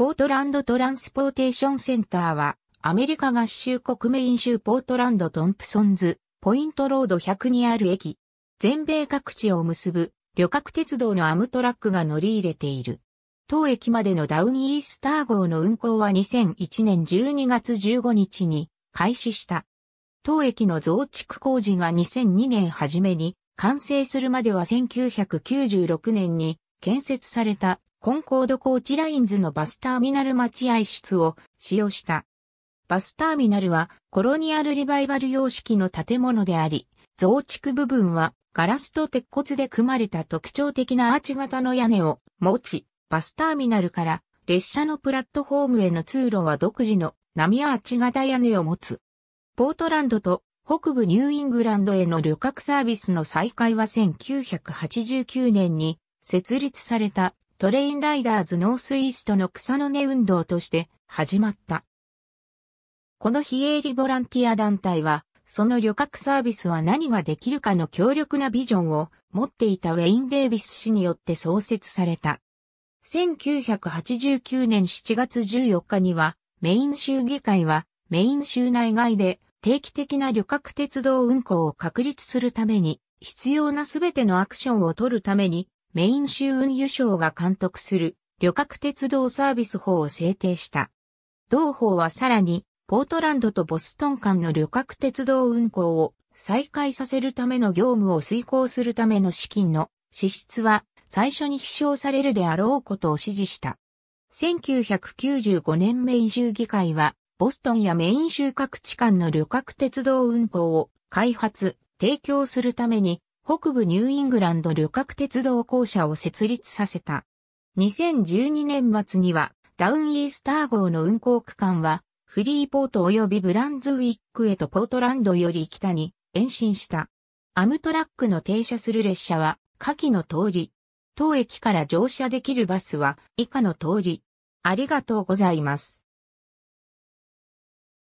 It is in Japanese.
ポートランドトランスポーテーションセンターは、アメリカ合衆国メイン州ポートランドトンプソンズ、ポイントロード100にある駅。全米各地を結ぶ旅客鉄道のアムトラックが乗り入れている。当駅までのダウンイースター号の運行は2001年12月15日に開始した。当駅の増築工事が2002年初めに完成するまでは1996年に建設されたコンコードコーチラインズのバスターミナル待合室を使用した。バスターミナルはコロニアルリバイバル様式の建物であり、増築部分はガラスと鉄骨で組まれた特徴的なアーチ型の屋根を持ち、バスターミナルから列車のプラットフォームへの通路は独自の波アーチ型屋根を持つ。ポートランドと北部ニューイングランドへの旅客サービスの再開は1989年に設立されたトレインライダーズノースイーストの草の根運動として始まった。この非営利ボランティア団体は、その旅客サービスは何ができるかの強力なビジョンを持っていたウェイン・デイビス氏によって創設された。1989年7月14日には、メイン州議会は、メイン州内外で定期的な旅客鉄道運行を確立するために、必要なすべてのアクションを取るために、メイン州運輸省が監督する旅客鉄道サービス法を制定した。同法はさらに、ポートランドとボストン間の旅客鉄道運行を再開させるための業務を遂行するための資金の支出は最初に飛翔されるであろうことを指示した。1995年メイン州議会は、ボストンやメイン州各地間の旅客鉄道運行を開発、提供するために北部ニューイングランド旅客鉄道公社を設立させた。2012年末にはダウンイースター号の運行区間はフリーポート及びブランズウィックへとポートランドより北に延伸した。アムトラックの停車する列車は下記の通り。当駅から乗車できるバスは以下の通り。ありがとうございます。